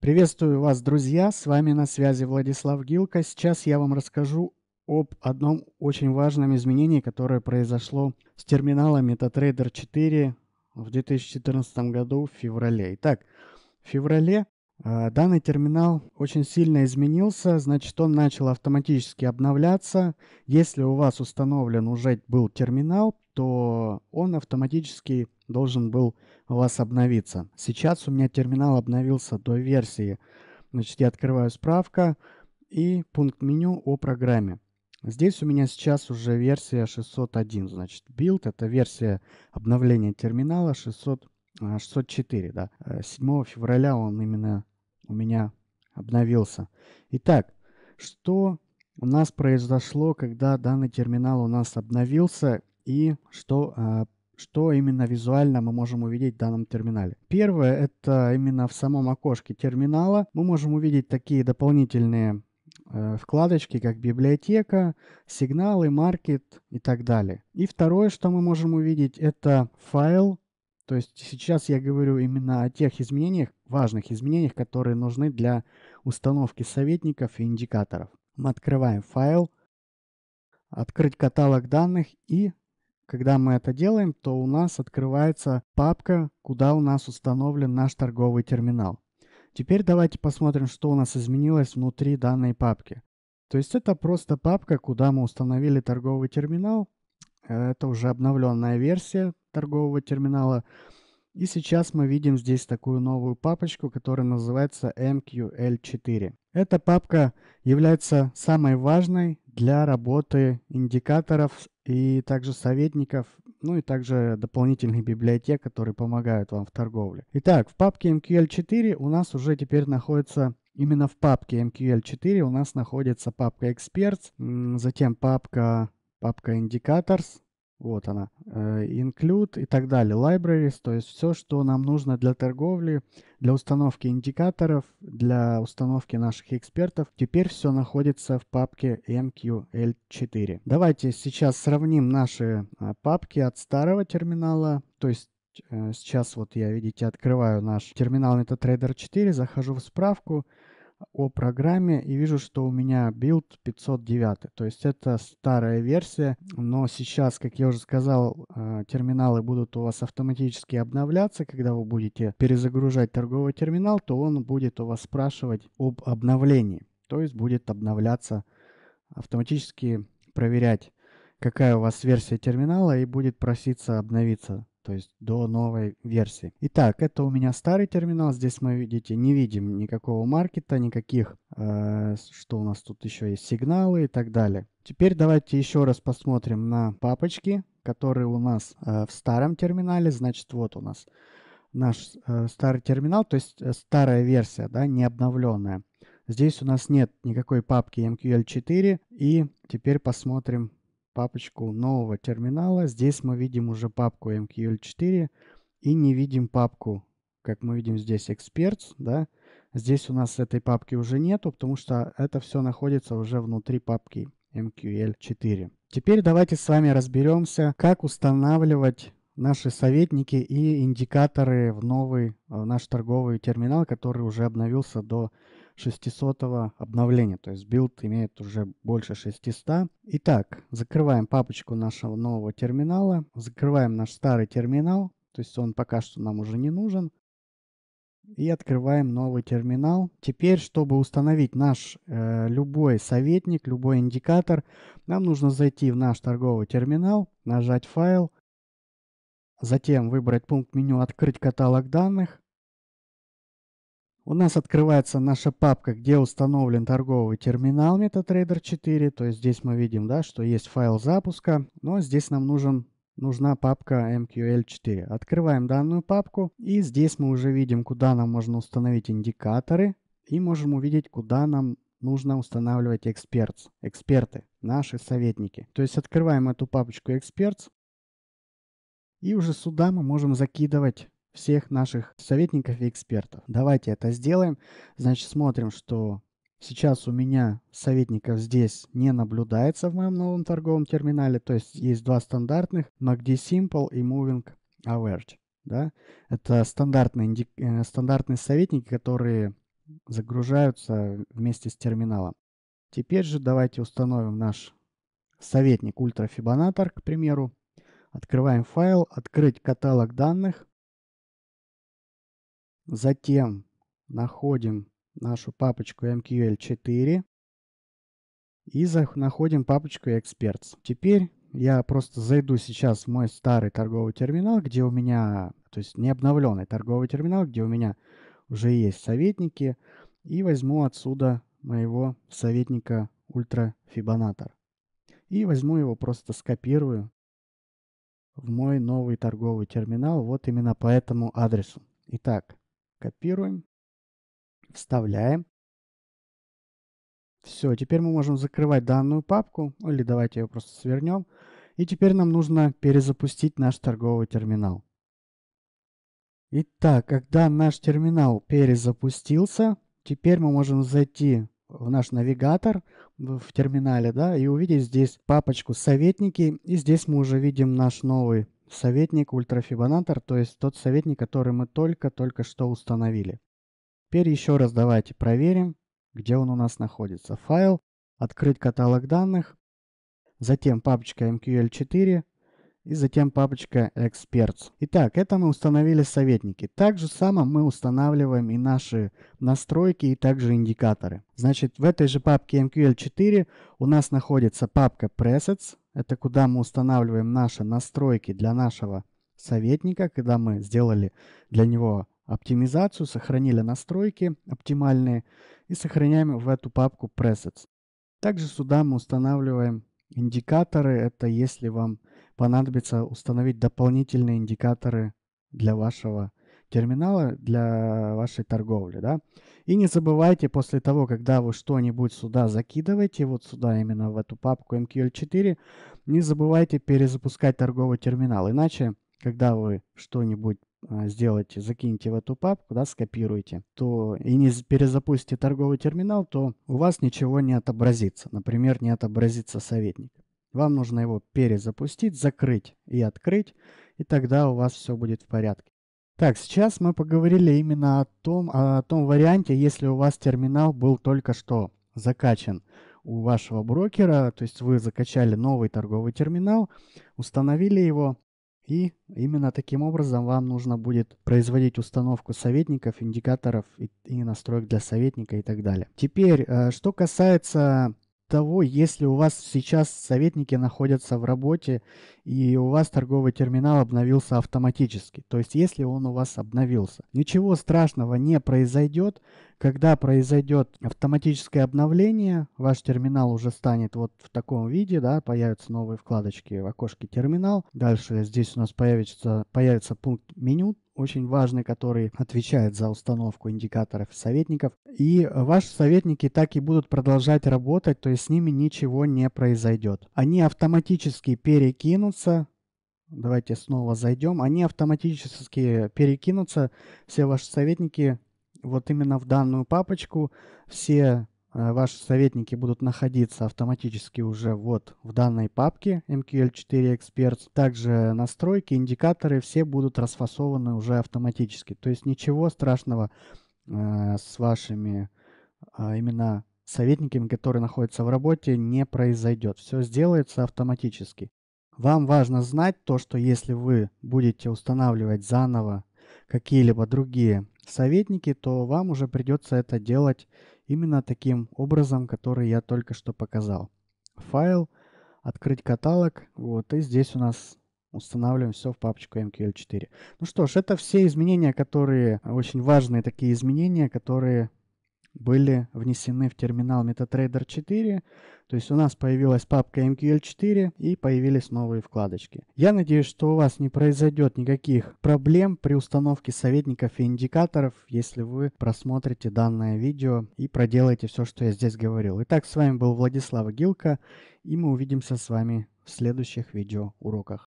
Приветствую вас, друзья! С вами на связи Владислав Гилко. Сейчас я вам расскажу об одном очень важном изменении, которое произошло с терминалом MetaTrader 4 в 2014 году в феврале. Итак, в феврале а, данный терминал очень сильно изменился, значит он начал автоматически обновляться. Если у вас установлен уже был терминал, то он автоматически должен был у вас обновиться. Сейчас у меня терминал обновился до версии. Значит, я открываю справка и пункт меню о программе. Здесь у меня сейчас уже версия 601, значит, build это версия обновления терминала 600, 604, а, да. 7 э, февраля он именно у меня обновился. Итак, что у нас произошло, когда данный терминал у нас обновился и что а, что именно визуально мы можем увидеть в данном терминале. Первое, это именно в самом окошке терминала мы можем увидеть такие дополнительные э, вкладочки, как библиотека, сигналы, маркет и так далее. И второе, что мы можем увидеть, это файл. То есть сейчас я говорю именно о тех изменениях, важных изменениях, которые нужны для установки советников и индикаторов. Мы открываем файл, открыть каталог данных и когда мы это делаем, то у нас открывается папка, куда у нас установлен наш торговый терминал. Теперь давайте посмотрим, что у нас изменилось внутри данной папки. То есть это просто папка, куда мы установили торговый терминал. Э, это уже обновленная версия торгового терминала. И сейчас мы видим здесь такую новую папочку, которая называется MQL4. Эта папка является самой важной для работы индикаторов и также советников, ну и также дополнительных библиотек, которые помогают вам в торговле. Итак, в папке MQL4 у нас уже теперь находится Именно в папке MQL4 у нас находится папка Experts, затем папка, папка Indicators, вот она. Э, include и так далее. Libraries, то есть все, что нам нужно для торговли, для установки индикаторов, для установки наших экспертов. Теперь все находится в папке MQL4. Давайте сейчас сравним наши а, папки от старого терминала, то есть э, Сейчас вот я, видите, открываю наш терминал MetaTrader 4, захожу в справку, о программе и вижу, что у меня билд 509. То есть это старая версия, но сейчас, как я уже сказал, э, терминалы будут у вас автоматически обновляться. Когда вы будете перезагружать торговый терминал, то он будет у вас спрашивать об обновлении. То есть будет обновляться автоматически проверять, какая у вас версия терминала и будет проситься обновиться то есть до новой версии. Итак, это у меня старый терминал. Здесь мы, видите, не видим никакого маркета, никаких, э, что у нас тут еще есть, сигналы и так далее. Теперь давайте еще раз посмотрим на папочки, которые у нас э, в старом терминале. Значит, вот у нас наш э, старый терминал, то есть э, старая версия, да, не обновленная. Здесь у нас нет никакой папки MQL4. И теперь посмотрим папочку нового терминала. Здесь мы видим уже папку MQL4 и не видим папку, как мы видим здесь, Experts, да. Здесь у нас этой папки уже нету, потому что это все находится уже внутри папки MQL4. Теперь давайте с вами разберемся, как устанавливать наши советники и индикаторы в новый в э, наш торговый терминал, который уже обновился до 600 обновления. То есть билд имеет уже больше 600. Итак, закрываем папочку нашего нового терминала. Закрываем наш старый терминал. То есть он пока что нам уже не нужен. И открываем новый терминал. Теперь, чтобы установить наш э, любой советник, любой индикатор, нам нужно зайти в наш торговый терминал, нажать «Файл», затем выбрать пункт меню «Открыть каталог данных», у нас открывается наша папка, где установлен торговый терминал MetaTrader 4. То есть здесь мы видим, да, что есть файл запуска, но здесь нам нужен нужна папка MQL4. Открываем данную папку, и здесь мы уже видим, куда нам можно установить индикаторы, и можем увидеть, куда нам нужно устанавливать эксперт, эксперты, наши советники. То есть открываем эту папочку Experts и уже сюда мы можем закидывать всех наших советников и экспертов. Давайте это сделаем. Значит, смотрим, что Сейчас у меня советников здесь не наблюдается в моем новом торговом терминале. То есть есть два стандартных MACD Simple и Moving Average. Да? Это стандартные, инди... Э, стандартные советники, которые загружаются вместе с терминалом. Теперь же давайте установим наш советник Ultra Fibonacci, к примеру. Открываем файл, открыть каталог данных. Затем находим нашу папочку MQL4 и находим папочку Experts. Теперь я просто зайду сейчас в мой старый торговый терминал, где у меня, то есть не обновленный торговый терминал, где у меня уже есть советники, и возьму отсюда моего советника Ультра Фибонатор. И возьму его, просто скопирую в мой новый торговый терминал, вот именно по этому адресу. Итак, Копируем. Вставляем. Все, теперь мы можем закрывать данную папку, или давайте ее просто свернем. И теперь нам нужно перезапустить наш торговый терминал. Итак, когда наш терминал перезапустился, теперь мы можем зайти в наш навигатор в терминале, да, и увидеть здесь папочку «Советники», и здесь мы уже видим наш новый советник ультрафибонатор, то есть тот советник, который мы только-только что установили. Теперь еще раз давайте проверим, где он у нас находится. Файл, открыть каталог данных, затем папочка MQL4 эм и затем папочка Experts. Итак, это мы установили советники. Так же само мы устанавливаем и наши настройки, и также индикаторы. Значит, в этой же папке MQL4 эм у нас находится папка Presets, это куда мы устанавливаем наши настройки для нашего советника, когда мы сделали для него оптимизацию, сохранили настройки оптимальные и сохраняем в эту папку presets. Также сюда мы устанавливаем индикаторы. Это если вам понадобится установить дополнительные индикаторы для вашего терминала для вашей торговли, да. И не забывайте после того, когда вы что-нибудь сюда закидываете, вот сюда именно в эту папку MQL4, не забывайте перезапускать торговый терминал, иначе, когда вы что-нибудь а, сделаете, закиньте в эту папку, да, скопируете, то и не перезапустите торговый терминал, то у вас ничего не отобразится. Например, не отобразится советник. Вам нужно его перезапустить, закрыть и открыть, и тогда у вас все будет в порядке. Так, сейчас мы поговорили именно о том, о том варианте, если у вас терминал был только что закачан у вашего брокера, то есть вы закачали новый торговый терминал, установили его, и именно таким образом вам нужно будет производить установку советников, индикаторов и, и настроек для советника и так далее. Теперь, э, что касается того, если у вас сейчас советники находятся в работе и у вас торговый терминал обновился автоматически, то есть если он у вас обновился. Ничего страшного не произойдет, когда произойдет автоматическое обновление, ваш терминал уже станет вот в таком виде, да, появятся новые вкладочки в окошке терминал. Дальше здесь у нас появится, появится пункт меню, очень важный, который отвечает за установку индикаторов и советников. И ваши советники так и будут продолжать работать, то есть с ними ничего не произойдет. Они автоматически перекинутся Давайте снова зайдем. Они автоматически перекинутся, все ваши советники, вот именно в данную папочку. Все Э, ваши советники будут находиться автоматически уже вот в данной папке MQL4 Experts. Также настройки, индикаторы все будут расфасованы уже автоматически. То есть ничего страшного э, с вашими э, именно советниками, которые находятся в работе, не произойдет. Все сделается автоматически. Вам важно знать то, что если вы будете устанавливать заново какие-либо другие советники, то вам уже придется это делать Именно таким образом, который я только что показал. Файл, открыть каталог, вот, и здесь у нас устанавливаем все в папочку MQL4. Ну что ж, это все изменения, которые, очень важные такие изменения, которые были внесены в терминал MetaTrader 4, то есть у нас появилась папка MQL4 и появились новые вкладочки. Я надеюсь, что у вас не произойдет никаких проблем при установке советников и индикаторов, если вы просмотрите данное видео и проделаете все, что я здесь говорил. Итак, с вами был Владислав Гилка, и мы увидимся с вами в следующих видео уроках.